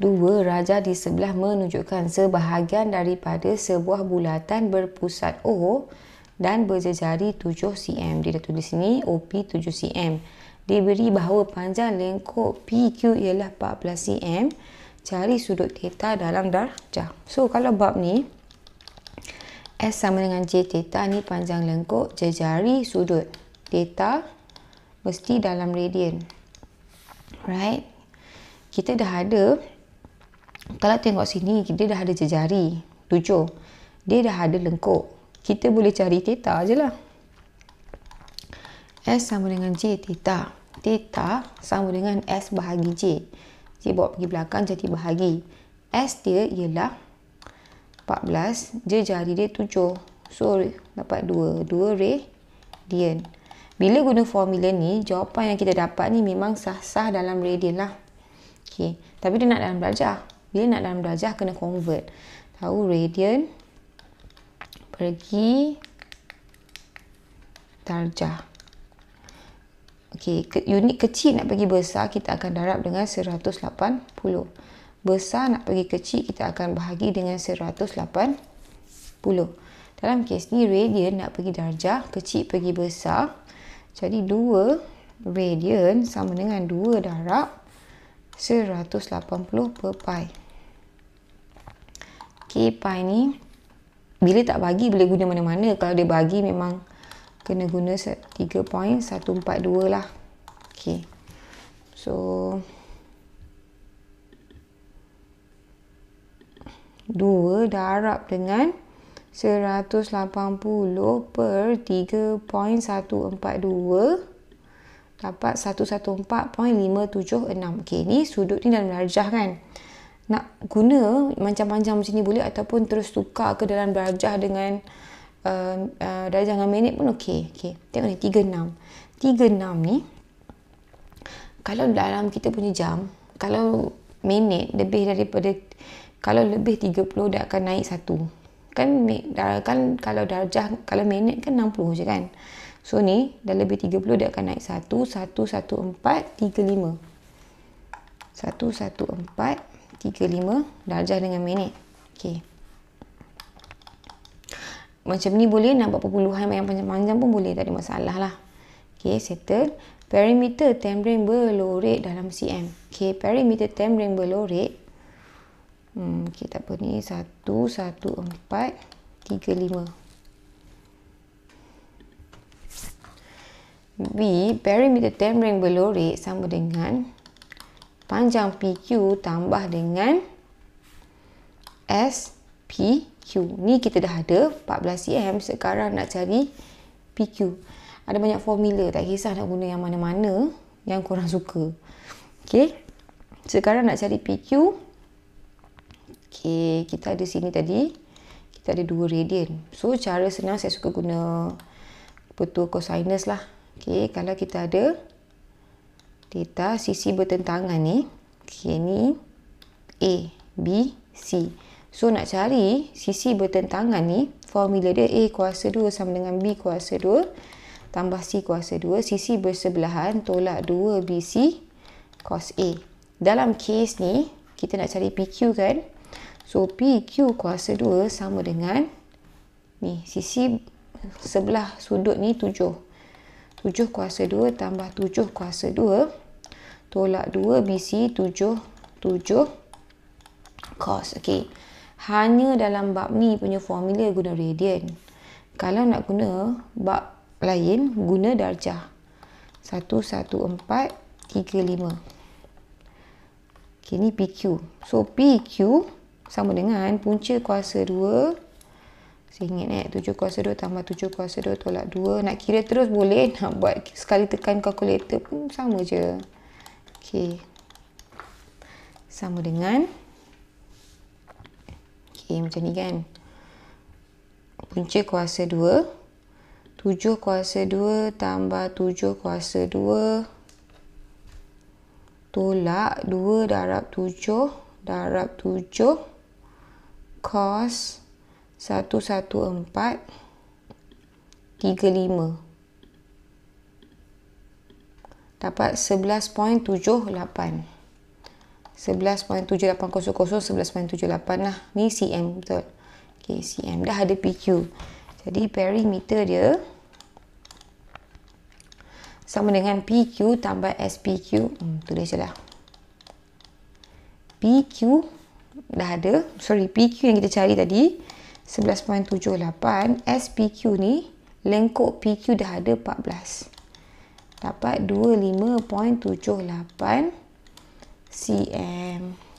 Dua raja di sebelah menunjukkan sebahagian daripada sebuah bulatan berpusat O dan berjejari 7 cm. Dia dah tulis di sini OP 7 cm. Diberi bahawa panjang lengkok PQ ialah 14 cm. Cari sudut teta dalam darjah. So kalau bab ni S sama dengan J teta ni panjang lengkok jejari sudut teta mesti dalam radian. Right? Kita dah ada kalau tengok sini dia dah ada jejari tujuh dia dah ada lengkuk kita boleh cari teta je lah S sama dengan J teta teta sama dengan S bahagi J J bawa pergi belakang jadi bahagi S dia ialah 14 jejari dia tujuh so dapat dua dua radian bila guna formula ni jawapan yang kita dapat ni memang sah-sah dalam radian lah Okay. Tapi dia nak dalam belajar. Bila nak dalam darjah kena convert. Tahu radian pergi darjah. Okey, unit kecil nak pergi besar kita akan darab dengan 180. Besar nak pergi kecil kita akan bahagi dengan 180. Dalam kes ni radian nak pergi darjah, kecil pergi besar. Jadi 2 radian sama dengan 2 darab 180. 180 per pi. K pi ni bila tak bagi boleh guna mana-mana. Kalau dia bagi memang kena guna 3.142 lah. Okay. So 2 darab dengan 180 per 3.142 dapat 114.576. Okey, ni sudut ni dalam darjah kan. Nak guna macam-macam macam ni boleh ataupun terus tukar ke dalam darjah dengan uh, uh, darjah dengan minit pun okey. Okay. tengok ni 36. 36 ni, kalau dalam kita punya jam, kalau minit lebih daripada, kalau lebih 30 dia akan naik satu. Kan, uh, kan kalau darjah, kalau minit kan 60 je kan. So ni dah lebih 30 dia akan naik 1 1 1 4 3 5. 1 1 4 3 5 darjah dengan minit. Okey. Macam ni boleh nak buat perpuluhan yang panjang-panjang pun boleh tak ada masalah lah. Okey, settle. Perimeter tembring below rate dalam CM. Okey, perimeter tembring below rate. Hmm, okay, tak apa ni 1 1 4 3 5. B, perimeter tambring belorek sama dengan panjang PQ tambah dengan SPQ. Ni kita dah ada 14cm, sekarang nak cari PQ. Ada banyak formula, tak kisah nak guna yang mana-mana yang korang suka. Okay, sekarang nak cari PQ. Okay, kita ada sini tadi. Kita ada 2 radian. So, cara senang saya suka guna betul cosinus lah. Okey, kalau kita ada data sisi bertentangan ni, okey ni A, B, C. So nak cari sisi bertentangan ni, formula dia A kuasa 2 sama dengan B kuasa 2 tambah C kuasa 2, sisi bersebelahan tolak 2BC cos A. Dalam kes ni, kita nak cari PQ kan? So PQ kuasa 2 sama dengan ni, sisi sebelah sudut ni 7. 7 kuasa 2 tambah 7 kuasa 2 tolak 2 BC 7 7 cos okay. hanya dalam bab ni punya formula guna radian kalau nak guna bab lain guna darjah 1 1 4 3 5 okay, ni PQ so PQ sama dengan punca kuasa 2 saya ingat eh, 7 kuasa 2 tambah 7 kuasa 2 tolak 2. Nak kira terus boleh, nak buat sekali tekan kalkulator pun sama je. Okey. Sama dengan. Okey, macam ni kan. Punca kuasa 2. 7 kuasa 2 tambah 7 kuasa 2. Tolak 2 darab 7. Darab 7. Kos satu satu empat tiga lima dapat sebelas poin tujuh lapan sebelas poin tujuh lapan kosong kosong sebelas poin tujuh lapan lah ni cm betul okay cm dah ada pq jadi perimeter dia sama dengan pq tambah spq hmm, tu dia je lah pq dah ada sorry pq yang kita cari tadi 11.78 SPQ ni lengkok PQ dah ada 14 dapat 25.78 cm